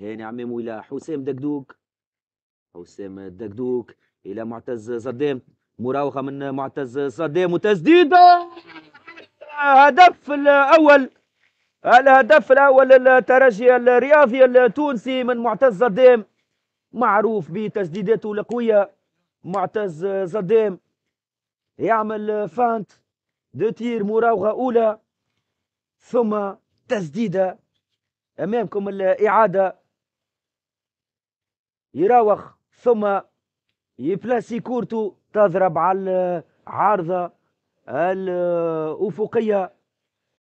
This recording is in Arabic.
هاني عمامو الى حسام دكدوك حسام دكدوك الى معتز صدام مراوغه من معتز صدام وتسديده هدف الاول الهدف الاول الترجي الرياضي التونسي من معتز صدام معروف بتسديداته القويه معتز صدام يعمل فانت دوتير مراوغه اولى ثم تسديده امامكم الاعاده يراوغ ثم يبلاسي كورتو تضرب على العارضه الافقيه